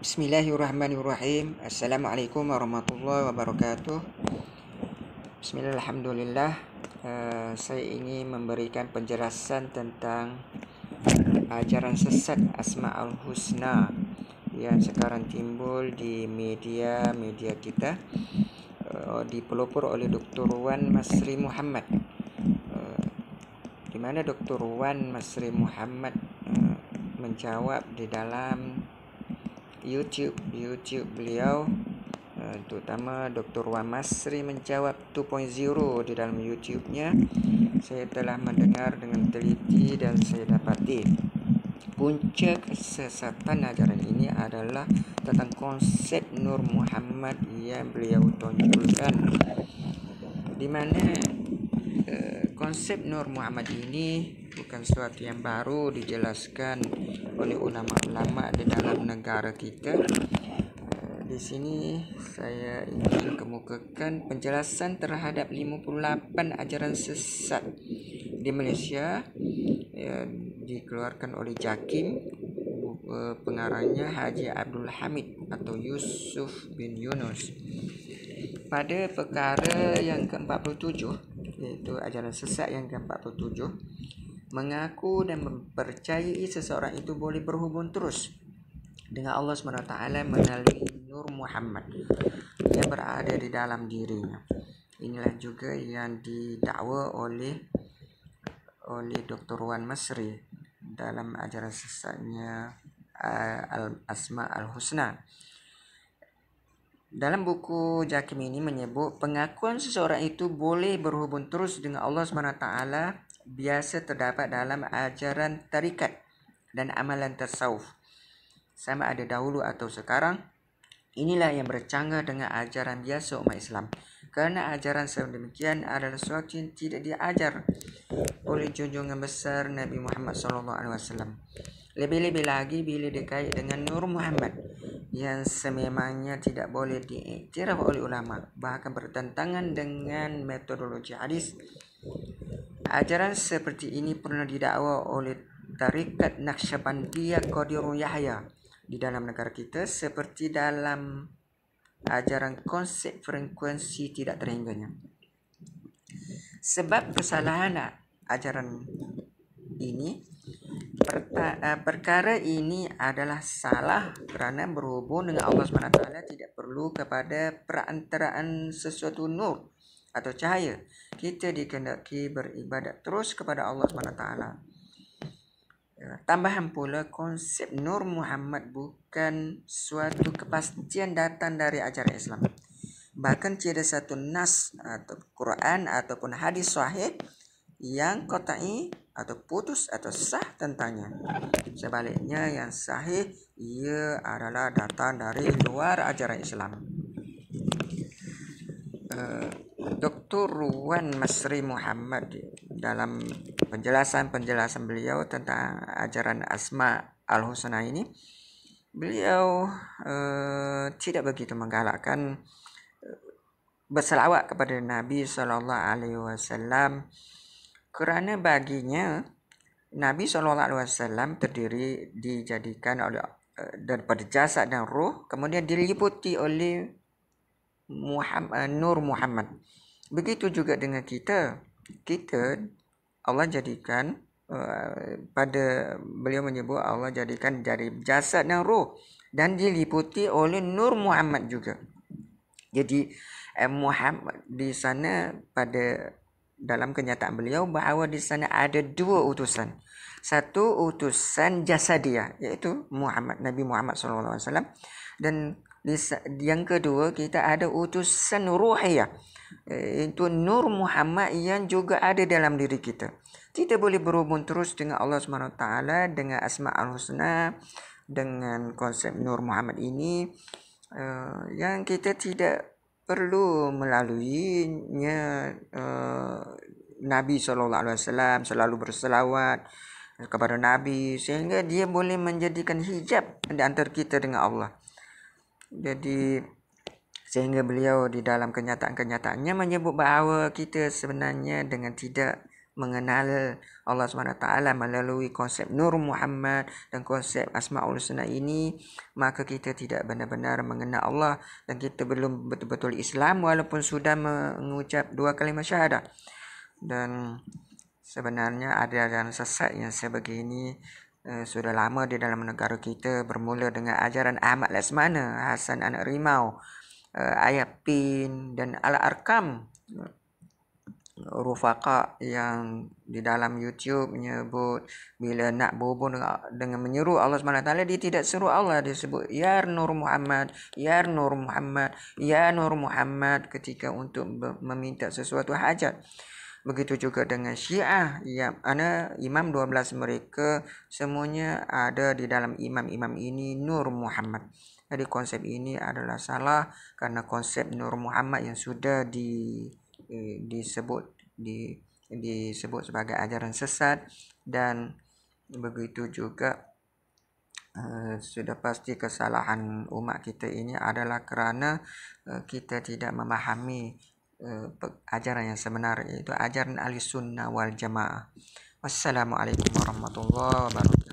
Bismillahirrahmanirrahim Assalamualaikum warahmatullahi wabarakatuh Bismillahirrahmanirrahim uh, Saya ingin memberikan penjelasan tentang Ajaran sesat Asma'ul Husna Yang sekarang timbul di media-media kita uh, Dipelopor oleh Dr. Wan Masri Muhammad uh, Di mana Dr. Wan Masri Muhammad uh, Menjawab di dalam Menjawab di dalam YouTube YouTube beliau eh, terutama Dr. Wan Masri menjawab 2.0 di dalam YouTube-nya saya telah mendengar dengan teliti dan saya dapati punca kesesatan ajaran ini adalah tentang konsep Nur Muhammad yang beliau tunjukkan di mana uh, konsep Nur Muhammad ini bukan suatu yang baru dijelaskan oleh ulama-ulama di dalam negara kita. Eh, di sini saya ingin kemukakan penjelasan terhadap 58 ajaran sesat di Malaysia ya, dikeluarkan oleh Jakim pengarangnya Haji Abdul Hamid atau Yusuf bin Yunus pada perkara yang ke-47 iaitu ajaran sesat yang ke-47 mengaku dan mempercayai seseorang itu boleh berhubung terus dengan Allah SWT melalui Nur Muhammad yang berada di dalam dirinya. Inilah juga yang didakwa oleh oleh Dr. Wan Masri dalam ajaran sesatnya eh, Al Asma Al Husna. Dalam buku Jakim ini menyebut pengakuan seseorang itu boleh berhubung terus dengan Allah SWT biasa terdapat dalam ajaran tarikat dan amalan tasawuf sama ada dahulu atau sekarang inilah yang bercanggah dengan ajaran biasa umat Islam kerana ajaran sedemikian adalah suatu yang tidak diajar oleh junjungan besar Nabi Muhammad SAW. lebih-lebih lagi bila dikait dengan Nur Muhammad yang sememangnya tidak boleh diiktiraf oleh ulama bahkan bertentangan dengan metodologi hadis Ajaran seperti ini pernah didakwa oleh Tarikat Naqsyabandiyah Qadir Yahya di dalam negara kita seperti dalam ajaran konsep frekuensi tidak terhingganya. Sebab kesalahan ajaran ini eh, perkara ini adalah salah kerana berhubung dengan Allah SWT tidak perlu kepada perantaraan sesuatu nur atau cahaya kita dikendaki beribadat terus kepada Allah Subhanahu taala ya, tambahan pula konsep nur Muhammad bukan suatu kepastian datang dari ajaran Islam bahkan tiada satu nas atau Quran ataupun hadis sahih yang kotai atau putus atau sah tentangnya sebaliknya yang sahih ia adalah datang dari luar ajaran Islam eh, Dr. Wan Masri Muhammad dalam penjelasan-penjelasan beliau tentang ajaran Asma Al-Husna ini beliau eh, tidak begitu menggalakkan eh, berselawat kepada Nabi sallallahu alaihi wasallam kerana baginya Nabi sallallahu alaihi wasallam terdiri dijadikan oleh eh, daripada jasad dan ruh kemudian diliputi oleh Muhammad, eh, Nur Muhammad. Begitu juga dengan kita. Kita Allah jadikan eh, pada beliau menyebut Allah jadikan dari jasad dan roh dan diliputi oleh nur Muhammad juga. Jadi eh, Muhammad di sana pada dalam kenyataan beliau bahawa di sana ada dua utusan. Satu utusan jasadiah iaitu Muhammad Nabi Muhammad sallallahu alaihi wasallam dan yang kedua kita ada utusan ruhiyah eh, itu nur Muhammad yang juga ada dalam diri kita kita boleh berhubung terus dengan Allah Subhanahu taala dengan asmaul husna dengan konsep nur Muhammad ini eh, yang kita tidak perlu melaluinya uh, Nabi sallallahu alaihi wasallam selalu berselawat kepada Nabi sehingga dia boleh menjadikan hijab di antara kita dengan Allah jadi sehingga beliau di dalam kenyataan-kenyataannya menyebut bahawa kita sebenarnya dengan tidak mengenal Allah SWT melalui konsep Nur Muhammad dan konsep Asma'ul Husna ini maka kita tidak benar-benar mengenal Allah dan kita belum betul-betul Islam walaupun sudah mengucap dua kalimah syahadah dan sebenarnya ada yang sesat yang sebegini Eh, sudah lama di dalam negara kita bermula dengan ajaran Ahmad Lasmana, Hasan Anak Rimau, uh, Ayah Pin dan Al-Arkam. Rufaqa yang di dalam YouTube menyebut bila nak bubun dengan menyeru Allah SWT dia tidak seru Allah dia sebut Ya Nur Muhammad Ya Nur Muhammad Ya Nur Muhammad ketika untuk meminta sesuatu hajat begitu juga dengan Syiah yang ana imam 12 mereka semuanya ada di dalam imam-imam ini Nur Muhammad jadi konsep ini adalah salah karena konsep Nur Muhammad yang sudah di eh, disebut di disebut sebagai ajaran sesat dan begitu juga Uh, sudah pasti kesalahan umat kita ini adalah kerana uh, kita tidak memahami uh, ajaran yang sebenar iaitu ajaran Ahli Sunnah wal Jamaah. Wassalamualaikum warahmatullahi wabarakatuh.